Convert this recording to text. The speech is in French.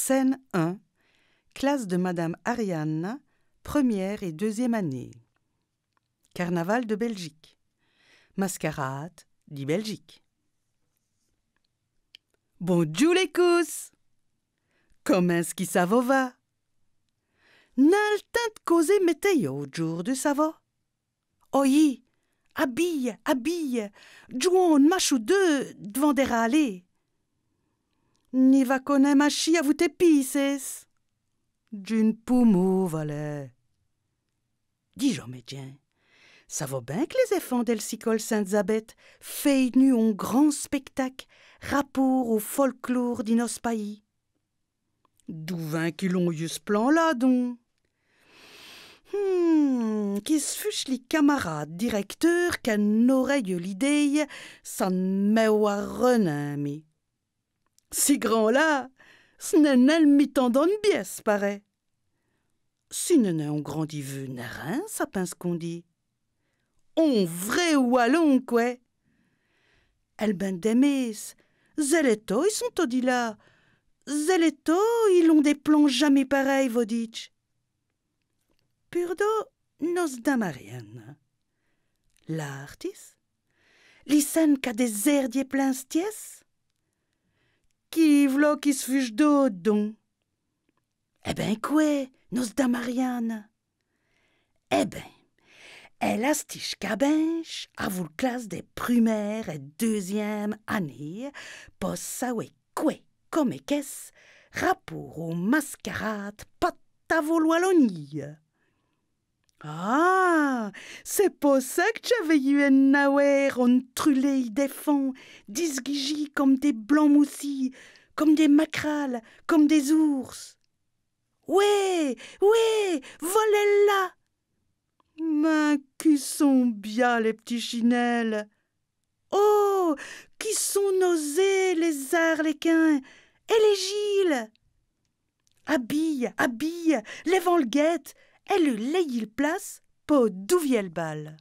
Scène 1. Classe de Madame Ariane, première et deuxième année. Carnaval de Belgique. Mascarade dit Belgique. Bonjour les cous Comment est-ce qui ça va N'al de causer mettez au jour de ça va habille, habille, jouons une ou deux devant des râles va ma à vous t'épices D'une poumou, valet. Dis Jean-Médien, ça vaut bien que les enfants d'Elsicole Sainte-Zabeth fait nu un grand spectacle, rapport au folklore pays. »« D'où vint qu'ils ont eu ce plan-là, donc Hmm, qui les camarades directeurs qu'un oreille l'idée, ça ne me renin, si grand là, ce n'est mitant dans pièce, paraît. Si n'est on y vu, n'est rien, ça pince qu'on dit. On vrai wallon, quoi. Elle ben demis, zeleto, ils sont dit là. Zeleto, ils ont des plans jamais pareils, Voditch. Purdo, nos damarienne. L'artis, l'issen qu'a des airs pleins stiesses qui qui se fuge donc. Eh ben quoi, nos da Eh ben, elle astiche cabenche à vous classe des primaires et deuxième année, pas ça quoi, comme qu'est-ce, rapport aux mascarades, pas ta Ah! C'est pour ça que j'avais eu un nawer en trulé des fonds, disguigis comme des blancs moussis, comme des macrales, comme des ours. Ouais, ouais, volez là Mais qui sont bien les petits chinelles? Oh, qui sont nosés les arlequins et les giles! Habille, habille, les guette, et le lait il place, D'où vient le bal